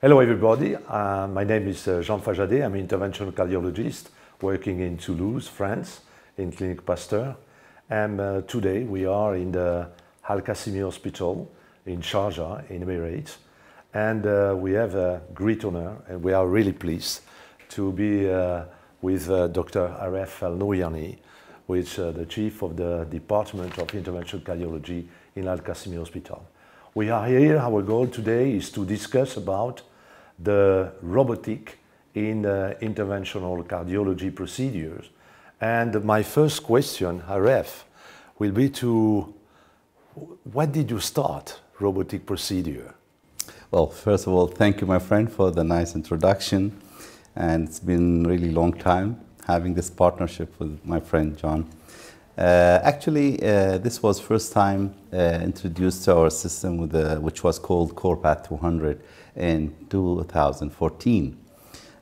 Hello, everybody. Uh, my name is uh, Jean Fajadé. I'm an interventional cardiologist working in Toulouse, France, in Clinique Pasteur. And uh, today we are in the Al Qasimi Hospital in Sharjah, in Emirates. And uh, we have a great honor, and we are really pleased to be uh, with uh, Dr. Aref Al Nouyani, who is the chief of the Department of Interventional Cardiology in Al Qasimi Hospital. We are here, our goal today is to discuss about the robotic in uh, interventional cardiology procedures. And my first question, Haref, will be to when did you start robotic procedure? Well, first of all, thank you, my friend, for the nice introduction. And it's been really long time having this partnership with my friend John. Uh, actually, uh, this was first time uh, introduced to our system, the, which was called CorePath 200 in 2014.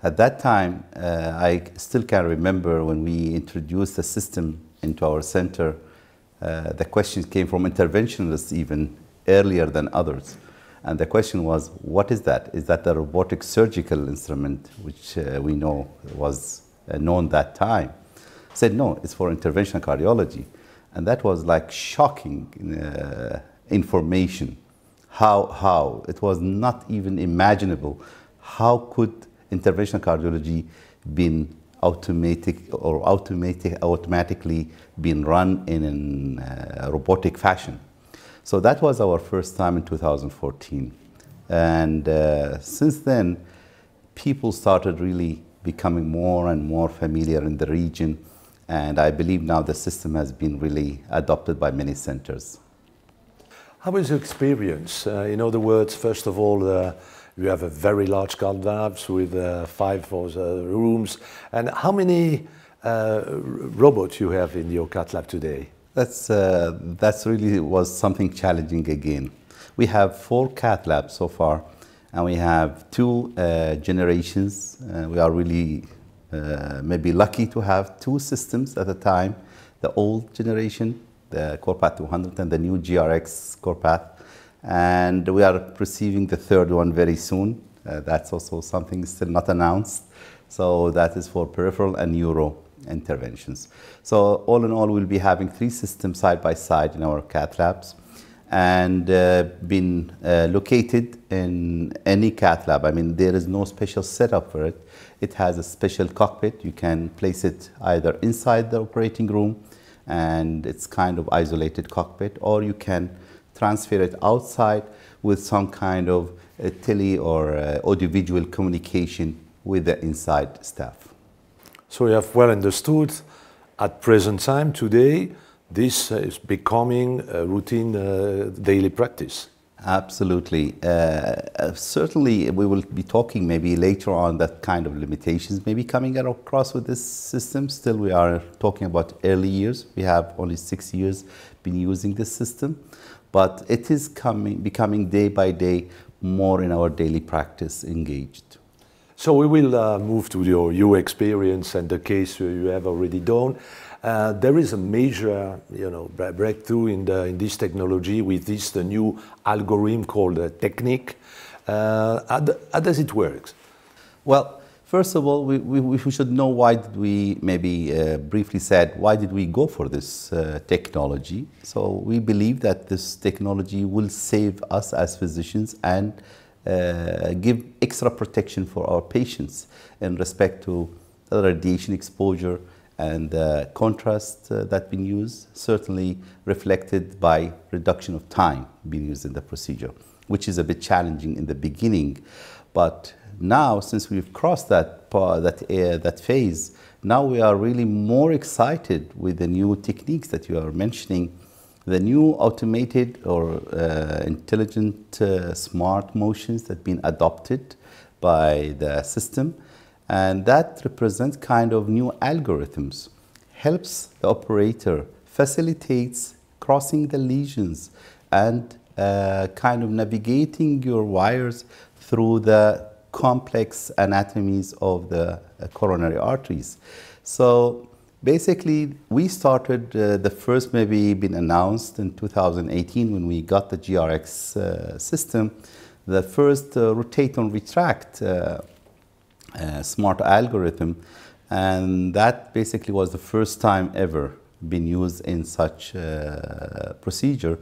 At that time, uh, I still can remember when we introduced the system into our center, uh, the question came from interventionists even earlier than others. And the question was, what is that? Is that the robotic surgical instrument, which uh, we know was known that time? said, no, it's for interventional cardiology. And that was like shocking uh, information. How, how? It was not even imaginable. How could interventional cardiology been automatic or automatic, automatically been run in a uh, robotic fashion? So that was our first time in 2014. And uh, since then, people started really becoming more and more familiar in the region and I believe now the system has been really adopted by many centers. How was your experience? Uh, in other words, first of all, uh, you have a very large lab with uh, five or uh, rooms. And how many uh, robots you have in your cat lab today? That's, uh, that's really was something challenging again. We have four cat labs so far, and we have two generations. we are really uh, maybe lucky to have two systems at a time, the old generation, the CorePath 200 and the new GRX CorePath. And we are receiving the third one very soon. Uh, that's also something still not announced. So that is for peripheral and neuro interventions. So all in all, we'll be having three systems side by side in our cath labs and uh, been uh, located in any cath lab. I mean, there is no special setup for it. It has a special cockpit. You can place it either inside the operating room and it's kind of isolated cockpit, or you can transfer it outside with some kind of uh, tele or uh, audiovisual communication with the inside staff. So you have well understood at present time today, this is becoming a routine uh, daily practice. Absolutely. Uh, uh, certainly, we will be talking maybe later on that kind of limitations may be coming across with this system. Still, we are talking about early years. We have only six years been using this system, but it is coming, becoming day by day more in our daily practice engaged. So we will uh, move to your, your experience and the case you have already done. Uh, there is a major you know, breakthrough in, the, in this technology with this the new algorithm called the uh, Technique. Uh, how, how, does it work? Well, first of all, we, we, we should know why did we maybe uh, briefly said why did we go for this uh, technology. So we believe that this technology will save us as physicians and uh, give extra protection for our patients in respect to radiation exposure and the uh, contrast uh, that been used certainly reflected by reduction of time being used in the procedure, which is a bit challenging in the beginning. But now, since we've crossed that, uh, that, uh, that phase, now we are really more excited with the new techniques that you are mentioning, the new automated or uh, intelligent uh, smart motions that have been adopted by the system and that represents kind of new algorithms, helps the operator, facilitates crossing the lesions and uh, kind of navigating your wires through the complex anatomies of the uh, coronary arteries. So basically, we started uh, the first maybe been announced in 2018 when we got the GRX uh, system, the first uh, rotate and retract uh, uh, smart algorithm and that basically was the first time ever been used in such uh, procedure.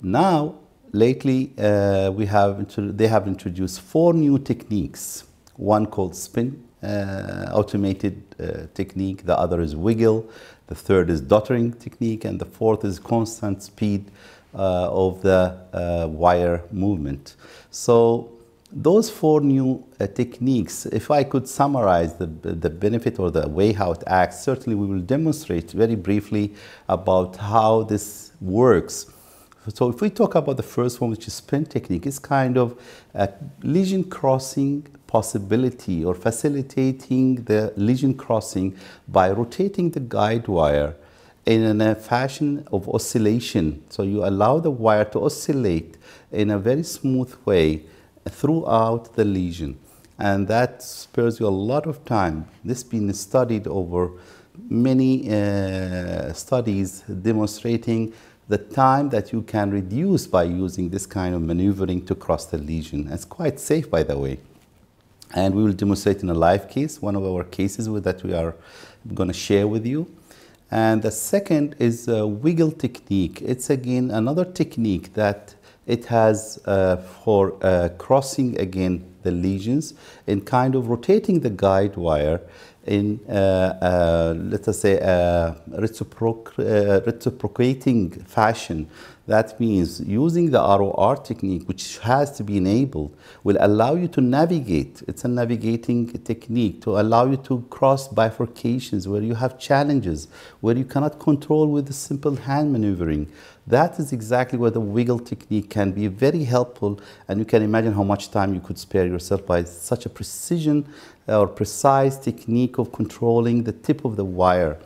Now, lately, uh, we have they have introduced four new techniques. One called spin uh, automated uh, technique, the other is wiggle, the third is dottering technique, and the fourth is constant speed uh, of the uh, wire movement. So those four new uh, techniques, if I could summarize the, the benefit or the way how it acts, certainly we will demonstrate very briefly about how this works. So if we talk about the first one, which is spin technique, it's kind of a lesion crossing possibility or facilitating the lesion crossing by rotating the guide wire in a fashion of oscillation. So you allow the wire to oscillate in a very smooth way throughout the lesion. And that spares you a lot of time. This been studied over many uh, studies demonstrating the time that you can reduce by using this kind of maneuvering to cross the lesion. It's quite safe, by the way. And we will demonstrate in a live case, one of our cases that we are going to share with you. And the second is wiggle technique. It's again another technique that it has uh, for uh, crossing again the lesions and kind of rotating the guide wire in, uh, let us say, a reciproc reciprocating fashion. That means using the ROR technique, which has to be enabled, will allow you to navigate. It's a navigating technique to allow you to cross bifurcations where you have challenges, where you cannot control with simple hand maneuvering. That is exactly where the wiggle technique can be very helpful, and you can imagine how much time you could spare yourself by such a precision uh, or precise technique of controlling the tip of the wire.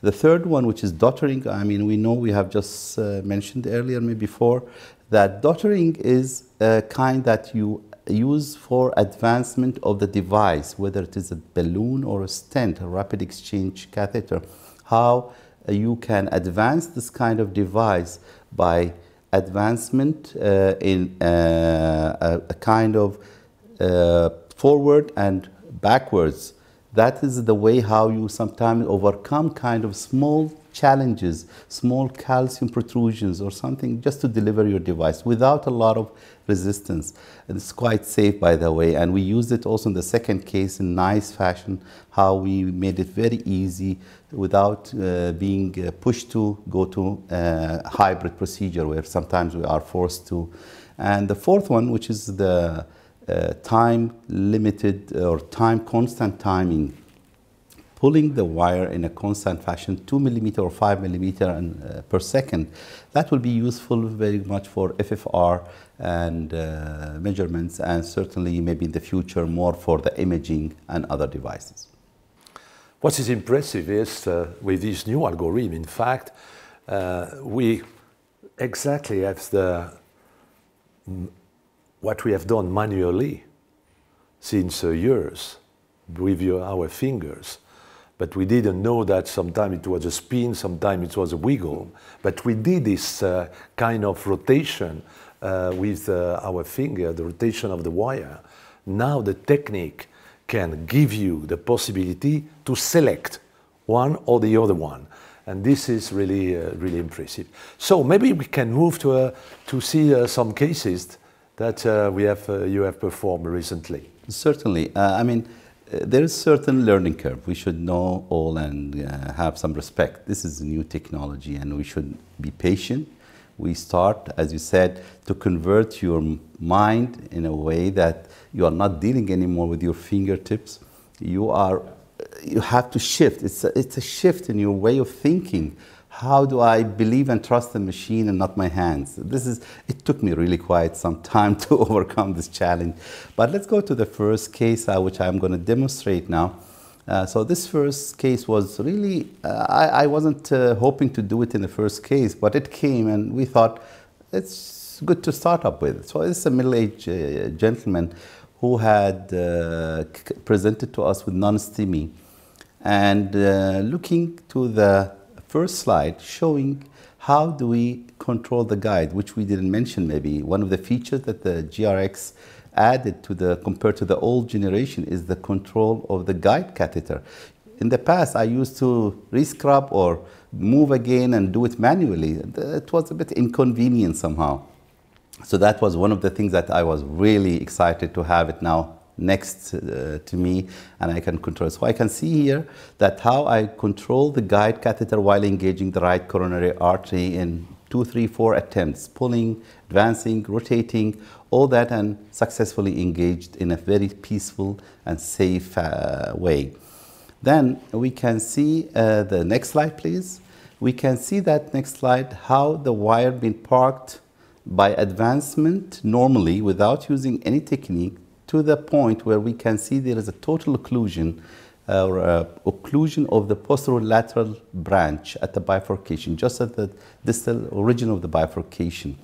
The third one, which is dottering, I mean, we know we have just uh, mentioned earlier, maybe before, that dottering is a kind that you use for advancement of the device, whether it is a balloon or a stent, a rapid exchange catheter. How you can advance this kind of device by advancement uh, in uh, a, a, kind of uh, forward and backwards. That is the way how you sometimes overcome kind of small challenges, small calcium protrusions or something just to deliver your device without a lot of resistance. It's quite safe, by the way, and we used it also in the second case in nice fashion, how we made it very easy without uh, being uh, pushed to go to a uh, hybrid procedure where sometimes we are forced to. And the fourth one, which is the uh, time limited or time constant timing pulling the wire in a constant fashion, 2 millimeter or 5 millimeter and, uh, per second. That will be useful very much for FFR and uh, measurements and certainly maybe in the future more for the imaging and other devices. What is impressive is uh, with this new algorithm, in fact, uh, we exactly have the mm, what we have done manually since uh, years with your, our fingers but we didn't know that sometimes it was a spin, sometimes it was a wiggle. But we did this uh, kind of rotation uh, with uh, our finger, the rotation of the wire. Now the technique can give you the possibility to select one or the other one. And this is really, uh, really impressive. So maybe we can move to, uh, to see uh, some cases that we have, you have performed recently. Certainly. I mean, there is certain learning curve. We should know all and uh, have some respect. This is new technology and we should be patient. We start, as you said, to convert your mind in a way that you are not dealing anymore with your fingertips. You are, you have to shift. It's a, it's a shift in your way of thinking how do I believe and trust the machine and not my hands? This is, it took me really quite some time to overcome this challenge. But let's go to the first case, uh, which I'm going to demonstrate now. Uh, so this first case was really, uh, I, I, wasn't uh, hoping to do it in the first case, but it came and we thought it's good to start up with. So this is a middle-aged uh, gentleman who had uh, presented to us with non-STEMI and looking to the first slide showing how do we control the guide, which we didn't mention maybe. One of the features that the GRX added to the compared to the old generation is the control of the guide catheter. In the past, I used to rescrub or move again and do it manually. It was a bit inconvenient somehow. So that was one of the things that I was really excited to have it now next uh, to me and I can control. So I can see here that how I control the guide catheter while engaging the right coronary artery in two, three, four attempts, pulling, advancing, rotating, all that and successfully engaged in a very peaceful and safe uh, way. Then we can see uh, the next slide, please. We can see that next slide, how the wire been parked by advancement normally without using any technique to the point where we can see there is a total occlusion uh, or uh, occlusion of the posterior lateral branch at the bifurcation, just at the distal origin of the bifurcation.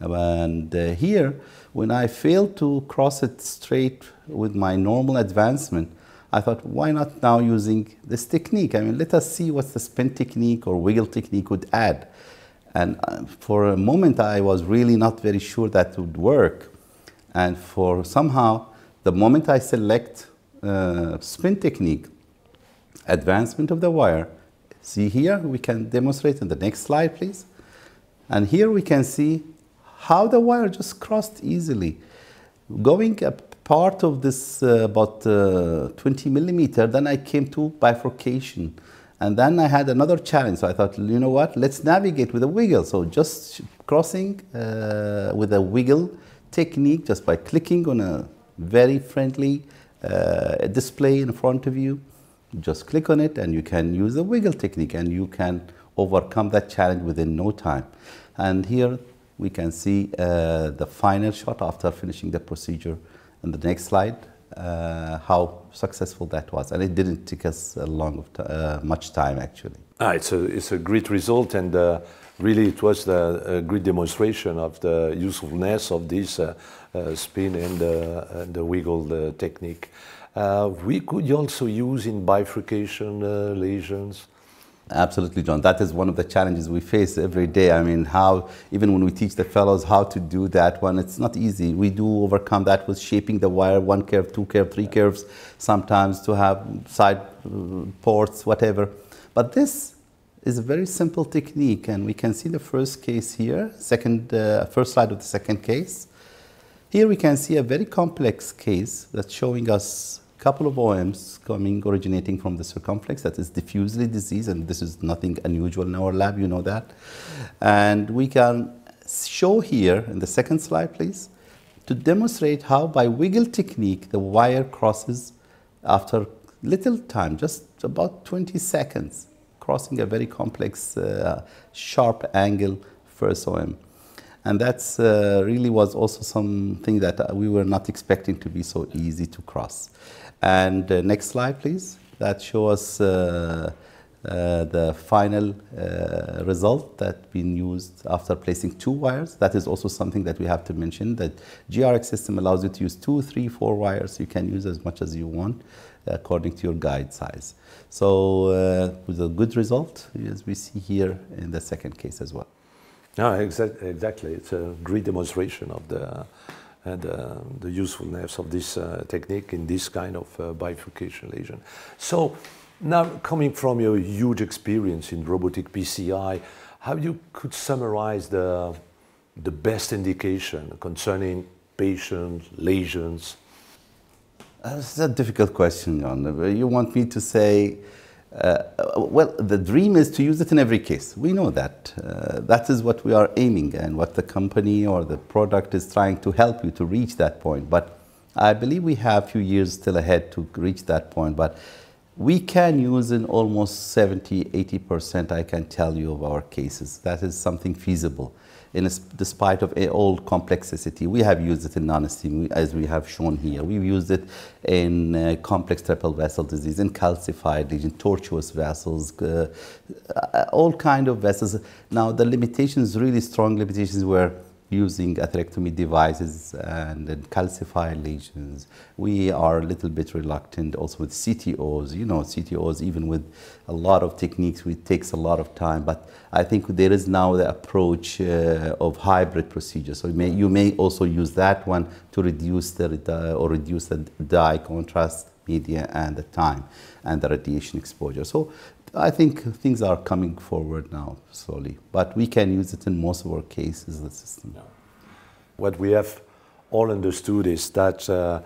And uh, here, when I failed to cross it straight with my normal advancement, I thought, why not now using this technique? I mean, let us see what the spin technique or wiggle technique would add. And uh, for a moment, I was really not very sure that would work and for somehow, the moment I select uh, spin technique, advancement of the wire, see here, we can demonstrate in the next slide, please. And here we can see how the wire just crossed easily. Going a part of this uh, about uh, 20 millimeter, then I came to bifurcation. And then I had another challenge. So I thought, you know what, let's navigate with a wiggle. So just crossing uh, with a wiggle technique just by clicking on a very friendly uh, display in front of you. Just click on it and you can use the wiggle technique and you can overcome that challenge within no time. And here we can see uh, the final shot after finishing the procedure in the next slide, uh, how successful that was. And it didn't take us a uh, long of uh, much time actually. Ah, it's a, it's a great result and uh, really it was a great demonstration of the usefulness of this uh, uh, spin and, and, the wiggle technique. Uh, we could also use in bifurcation lesions. Absolutely, John. That is one of the challenges we face every day. I mean, how, even when we teach the fellows how to do that one, it's not easy. We do overcome that with shaping the wire, one curve, two curve, three curves, sometimes to have side ports, whatever. But this is a very simple technique, and we can see the first case here, second, uh, first slide of the second case. Here we can see a very complex case that's showing us a couple of OMs coming, originating from the circumflex that is diffusely diseased, and this is nothing unusual in our lab, you know that. And we can show here, in the second slide please, to demonstrate how by wiggle technique the wire crosses after little time, just about 20 seconds crossing a very complex, uh, sharp angle for SOM. And that's uh, really was also something that we were not expecting to be so easy to cross. And uh, next slide, please. That shows us uh, the final uh, result that been used after placing two wires. That is also something that we have to mention that GRX system allows you to use two, three, four wires. You can use as much as you want according to your guide size. So uh, with a good result, as we see here in the second case as well. No, exa exactly. It's a great demonstration of the, uh, the, the, usefulness of this uh, technique in this kind of uh, bifurcation lesion. So now coming from your huge experience in robotic PCI, how you could summarize the, the best indication concerning patients, lesions, uh, it's a difficult question, John. Uh, you want me to say, uh, uh, well, the dream is to use it in every case. We know that. Uh, that is what we are aiming and what the company or the product is trying to help you to reach that point. But I believe we have a few years still ahead to reach that point. But we can use in almost 70, 80%, I can tell you, of our cases. That is something feasible in despite of all complexity. We have used it in non-esteem, as we have shown here. We've used it in uh, complex triple vessel disease, in calcified lesion, tortuous vessels, uh, all kind of vessels. Now, the limitations, really strong limitations were using atherectomy devices and, and calcify lesions. We are a little bit reluctant also with CTOs. You know, CTOs, even with a lot of techniques, it takes a lot of time. But I think there is now the approach uh, of hybrid procedures. So you may, you may, also use that one to reduce the or reduce the dye contrast media and the time and the radiation exposure. So I think things are coming forward now slowly, but we can use it in most of our cases, the system. Yeah. What we have all understood is that uh,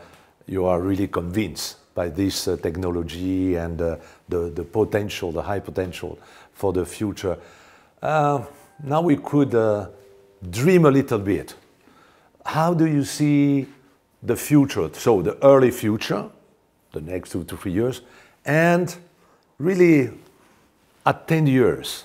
you are really convinced by this uh, technology and uh, the, the potential, the high potential for the future. Uh, now we could uh, dream a little bit. How do you see the future? So, the early future, the next two to three years, and really at 10 years?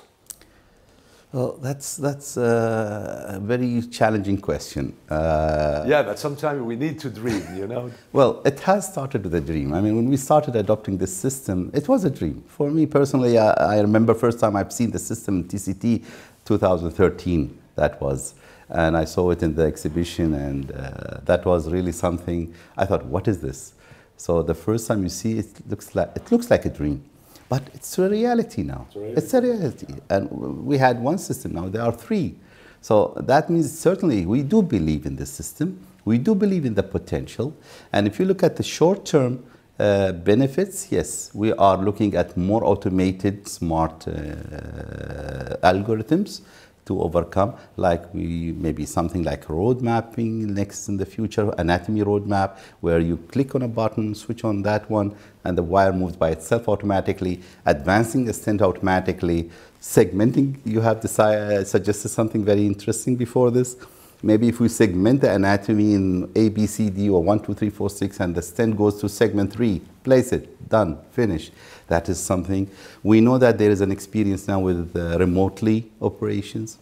Well, that's, that's uh, a very challenging question. Uh, yeah, but sometimes we need to dream, you know? well, it has started with a dream. I mean, when we started adopting this system, it was a dream. For me personally, I, I remember first time I've seen the system in TCT, 2013, that was. And I saw it in the exhibition, and uh, that was really something. I thought, what is this? So the first time you see it, looks like, it looks like a dream. But it's a reality now. It's a reality. It's a reality. And we had one system, now there are three. So that means certainly we do believe in the system. We do believe in the potential. And if you look at the short term uh, benefits, yes, we are looking at more automated smart uh, algorithms to overcome, like we maybe something like road mapping next in the future, anatomy roadmap, where you click on a button, switch on that one, and the wire moves by itself automatically, advancing the stent automatically, segmenting. You have decided, suggested something very interesting before this Maybe if we segment the anatomy in A, B, C, D, or 1, 2, 3, 4, 6, and the stent goes to segment 3, place it, done, finish. That is something. We know that there is an experience now with uh, remotely operations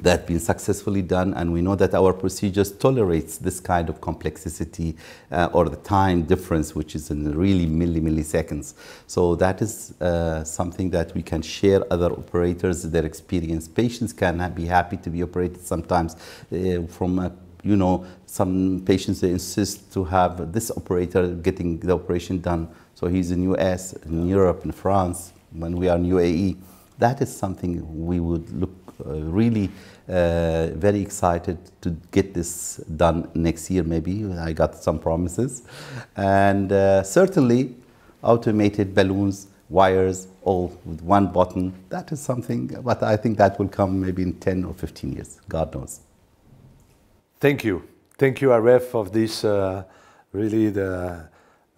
that been successfully done and we know that our procedures tolerates this kind of complexity uh, or the time difference which is in really milli milliseconds so that is uh, something that we can share other operators their experience patients can be happy to be operated sometimes uh, from a you know, some patients they insist to have this operator getting the operation done. So he's in US, in Europe, in France, when we are in UAE. That is something we would look uh, really uh, very excited to get this done next year maybe. I got some promises. And uh, certainly automated balloons, wires, all with one button. That is something, but I think that will come maybe in 10 or 15 years, God knows. Thank you. Thank you, R.F. of this uh, really the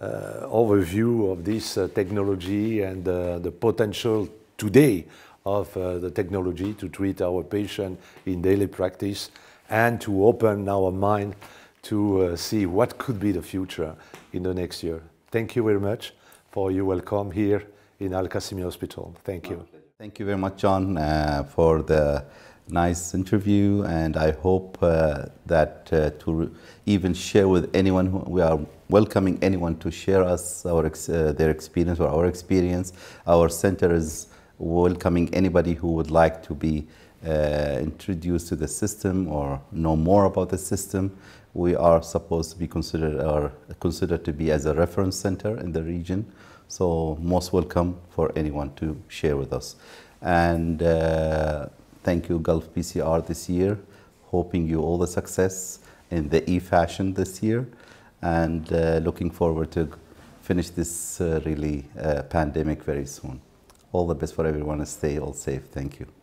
uh, overview of this uh, technology and the potential today of uh, the technology to treat our patient in daily practice and to open our mind to uh, see what could be the future in the next year. Thank you very much for your welcome here in Al Qasimi Hospital. Thank you. Thank you very much, John, uh, for the nice interview, and I hope uh, that uh, to even share with anyone who we are welcoming anyone to share us our ex uh, their experience or our experience. Our center is welcoming anybody who would like to be uh, introduced to the system or know more about the system. We are supposed to be considered or considered to be as a reference center in the region. So most welcome for anyone to share with us. And uh, thank you Gulf PCR this year. Hoping you all the success in the e-fashion this year and uh, looking forward to finish this uh, really uh, pandemic very soon. All the best for everyone. Stay all safe. Thank you.